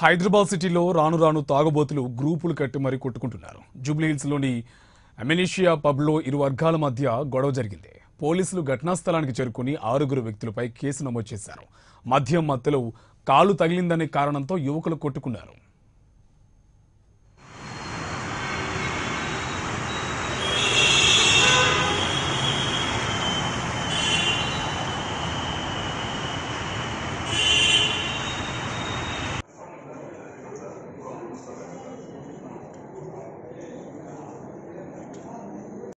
హైదరాబాద్ సిటీలో రాను రాను తాగుబోతులు గ్రూపులు కట్టి మరీ కొట్టుకుంటున్నారు జూబ్లీహిల్స్లోని అమెనేషియా పబ్లో ఇరు వర్గాల మధ్య గొడవ జరిగింది పోలీసులు ఘటనా స్థలానికి చేరుకుని ఆరుగురు వ్యక్తులపై కేసు నమోదు చేశారు మద్యం మత్తులో కాలు తగిలిందనే కారణంతో యువకులు కొట్టుకున్నారు